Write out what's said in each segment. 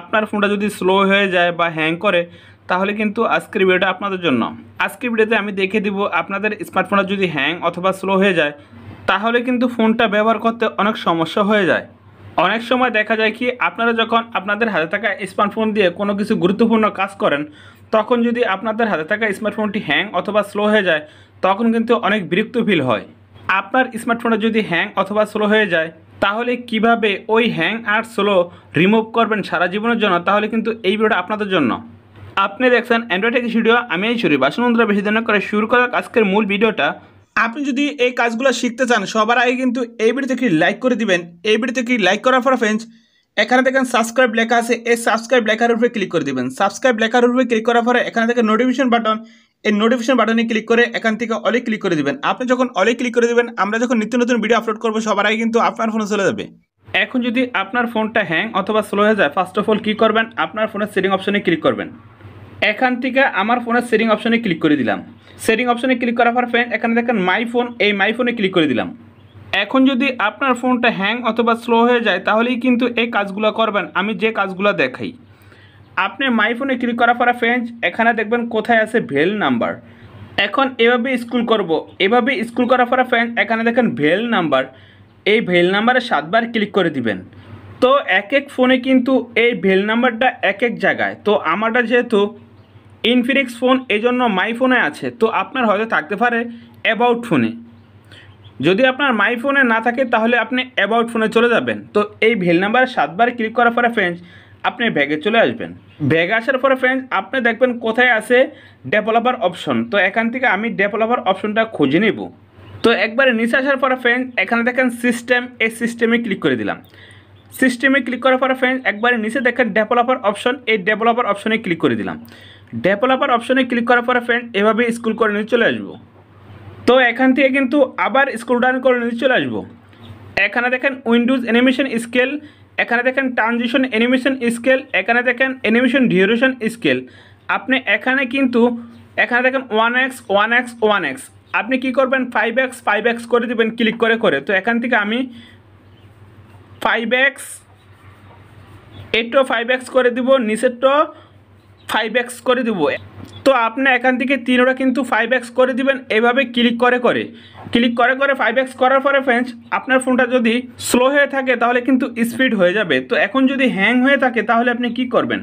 আপনার ফোনটা যদি স্লো হয়ে যায় বা হ্যাং করে তাহলে কিন্তু আজকের ভিডিওটা আপনাদের জন্য আজকের ভিডিওতে আমি দেখে দিব আপনাদের স্মার্টফোনটা যদি হ্যাং অথবা স্লো হয়ে যায় তাহলে কিন্তু ফোনটা ব্যবহার করতে অনেক সমস্যা হয়ে যায় অনেক সময় দেখা যায় কি আপনারা যখন আপনাদের হাতে থাকা স্মার্টফোন দিয়ে কোনো কিছু গুরুত্বপূর্ণ কাজ করেন তখন যদি আপনাদের হাতে থাকা স্মার্টফোনটি হ্যাং অথবা স্লো হয়ে যায় তখন কিন্তু অনেক বিরক্ত ফিল হয় আপনার স্মার্টফোনটা যদি হ্যাং অথবা স্লো হয়ে যায় তাহলে কিভাবে ওই হ্যাং আর স্লো রিমুভ করবেন সারা জীবনের জন্য তাহলে কিন্তু এই ভিডিওটা আপনাদের জন্য আপনি দেখছেন অ্যান্ড্রয়েড টেক ভিডিও আমি এই শরীর বাসনবন্ধুরা বেশি দিন করে শুরু করা আজকের মূল ভিডিওটা আপনি যদি এই কাজগুলো শিখতে চান সবার আগে কিন্তু এই ভিডিওতে কি লাইক করে দিবেন এই ভিডিওতে কি লাইক করার পর ফ্রেন্ডস এখানে দেখেন সাবস্ক্রাইব লেখা আছে এই সাবস্ক্রাইব লেখার উপরে ক্লিক করে দিবেন সাবস্ক্রাইব লেখার উপরে ক্লিক করার পরে এখানে দেখেন নোটিফিকেশন বাটন এই নোটিফিকেশন বাটনে ক্লিক করে এখান থেকে অলে ক্লিক করে দেবেন আপনি যখন অলে ক্লিক করে দেবেন আমরা যখন নিত্য নতুন ভিডিও আপলোড করবো সবার আগে কিন্তু আপনার ফোনে চলে যাবে এখন যদি আপনার ফোনটা হ্যাং অথবা স্লো হয়ে যায় ফার্স্ট অফ অল কী করবেন আপনার ফোনের সেটিং অপশনে ক্লিক করবেন এখান থেকে আমার ফোনের সেটিং অপশনে ক্লিক করে দিলাম সেটিং অপশনে ক্লিক করার পর ফ্রেন্ড এখানে দেখেন মাই ফোন এই মাই ফোনে ক্লিক করে দিলাম এখন যদি আপনার ফোনটা হ্যাং অথবা স্লো হয়ে যায় তাহলেই কিন্তু এই কাজগুলো করবেন আমি যে কাজগুলো দেখাই আপনি মাইফোনে ক্লিক করার পরে ফ্রেন্ডস এখানে দেখবেন কোথায় আছে ভেল নাম্বার এখন এভাবে স্কুল করব। এভাবে স্কুল করার পরে ফ্রেন্ডস এখানে দেখেন ভেল নাম্বার এই ভেল নাম্বারে সাতবার ক্লিক করে দিবেন তো এক এক ফোনে কিন্তু এই ভেল নাম্বারটা এক এক জায়গায় তো আমারটা যেহেতু ইনফিনিক্স ফোন এই জন্য মাই ফোনে আছে তো আপনার হয়তো থাকতে পারে অ্যাবাউট ফোনে যদি আপনার মাই ফোনে না থাকে তাহলে আপনি অ্যাবাউট ফোনে চলে যাবেন তো এই ভেল নাম্বার সাতবার ক্লিক করার পরে ফ্রেন্ডস আপনি ব্যাগে চলে আসবেন ব্যাগে আসার পরে ফ্রেন্ডস আপনি দেখবেন কোথায় আছে ডেভেলপার অপশন তো এখান থেকে আমি ডেভেলপার অপশনটা খুঁজে নেব তো একবারে নিচে আসার পরে ফ্রেন্ড এখানে দেখেন সিস্টেম এই সিস্টেমে ক্লিক করে দিলাম সিস্টেমে ক্লিক করার পরে ফ্রেন্ড একবারে নিচে দেখেন ডেভেলপার অপশন এই ডেভেলপার অপশনে ক্লিক করে দিলাম ডেভেলপার অপশনে ক্লিক করার পরে ফ্রেন্ড এভাবে স্কুল করে নিয়ে চলে আসবো তো এখান থেকে কিন্তু আবার স্কুল ডাউন করে নিয়ে চলে আসবো এখানে দেখেন উইন্ডোজ অ্যানিমেশন স্কেল এখানে দেখেন ট্রানজিশন অ্যানিমেশন স্কেল এখানে দেখেন অ্যানিমেশন ডিউরেশন স্কেল আপনি এখানে কিন্তু এখানে দেখেন one X one X one X আপনি কী করবেন ফাইভ এক্স ফাইভ এক্স করে দেবেন ক্লিক করে করে তো এখান থেকে আমি ফাইভ এক্স এটো ফাইভ এক্স করে দিব নিচেরটো ফাইভ এক্স করে দেবো তো আপনি এখান থেকে তিনোটা কিন্তু ফাইভ এক্স করে দিবেন এভাবে ক্লিক করে করে ক্লিক করে করে ফাইভ এক্স করার পরে ফ্রেঞ্চ আপনার ফোনটা যদি স্লো হয়ে থাকে তাহলে কিন্তু স্পিড হয়ে যাবে তো এখন যদি হ্যাং হয়ে থাকে তাহলে আপনি কি করবেন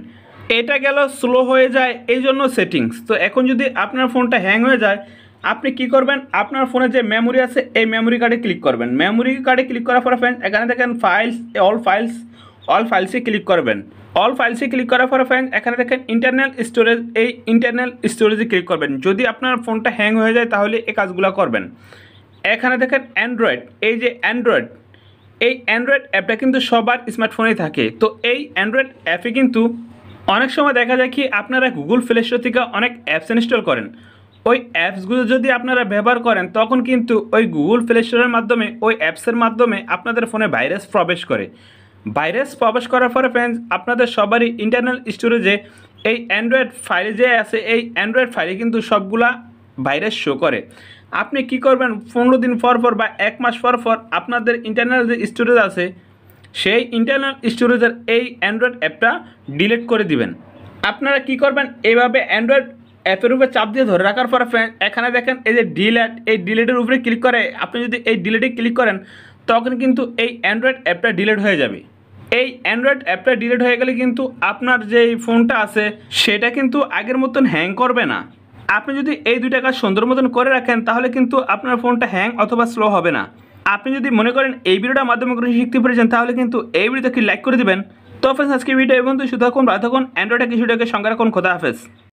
এটা গেল স্লো হয়ে যায় এই জন্য সেটিংস তো এখন যদি আপনার ফোনটা হ্যাং হয়ে যায় আপনি কি করবেন আপনার ফোনে যে মেমোরি আছে এই মেমোরি কার্ডে ক্লিক করবেন মেমোরি কার্ডে ক্লিক করার পরে ফ্রেঞ্চ এখানে দেখেন ফাইলস অল ফাইলস অল ফাইলসে ক্লিক করবেন অল ফাইলসে ক্লিক করার পরে ফ্রেন্ড এখানে দেখেন ইন্টারনাল স্টোরেজ এই ইন্টারনাল স্টোরেজে ক্লিক করবেন যদি আপনার ফোনটা হ্যাং হয়ে যায় তাহলে এই কাজগুলো করবেন এখানে দেখেন অ্যান্ড্রয়েড এই যে অ্যান্ড্রয়েড এই অ্যান্ড্রয়েড অ্যাপটা কিন্তু সবার স্মার্টফোনেই থাকে তো এই অ্যান্ড্রয়েড অ্যাপে কিন্তু অনেক সময় দেখা যায় কি আপনারা গুগল প্লে স্টোর থেকে অনেক অ্যাপস ইনস্টল করেন ওই অ্যাপসগুলো যদি আপনারা ব্যবহার করেন তখন কিন্তু ওই গুগল প্লে স্টোরের মাধ্যমে ওই অ্যাপসের মাধ্যমে আপনাদের ফোনে ভাইরাস প্রবেশ করে ভাইরাস প্রবেশ করার পরে ফ্রেন্ডস আপনাদের সবারই ইন্টারনাল স্টোরেজে এই অ্যান্ড্রয়েড ফাইলে যে আছে এই অ্যান্ড্রয়েড ফাইলে কিন্তু সবগুলা ভাইরাস শো করে আপনি কি করবেন পনেরো দিন পর পর বা এক মাস পর পর আপনাদের ইন্টারনাল যে স্টোরেজ আছে সেই ইন্টারনাল স্টোরেজের এই অ্যান্ড্রয়েড অ্যাপটা ডিলিট করে দিবেন আপনারা কি করবেন এইভাবে অ্যান্ড্রয়েড অ্যাপের উপরে চাপ দিয়ে ধরে রাখার পরে এখানে দেখেন এই যে ডিলেট এই ডিলেটের উপরে ক্লিক করে আপনি যদি এই ডিলেটে ক্লিক করেন তখন কিন্তু এই অ্যান্ড্রয়েড অ্যাপটা ডিলেট হয়ে যাবে এই অ্যান্ড্রয়েড অ্যাপটা ডিলিট হয়ে গেলে কিন্তু আপনার যে ফোনটা আছে সেটা কিন্তু আগের মতন হ্যাং করবে না আপনি যদি এই দুইটা কাজ সুন্দর মতন করে রাখেন তাহলে কিন্তু আপনার ফোনটা হ্যাং অথবা স্লো হবে না আপনি যদি মনে করেন এই ভিডিওটা মাধ্যমে করে শিখতে পেরেছেন তাহলে কিন্তু এই ভিডিওতে কি লাইক করে দেবেন তো ফ্রেন্ডস আজকে ভিডিও এবং তো শুধু থাকুন রাত থাকুন অ্যান্ড্রয়েডের কিছুটাকে সঙ্গে রাখুন খোদা হাফেজ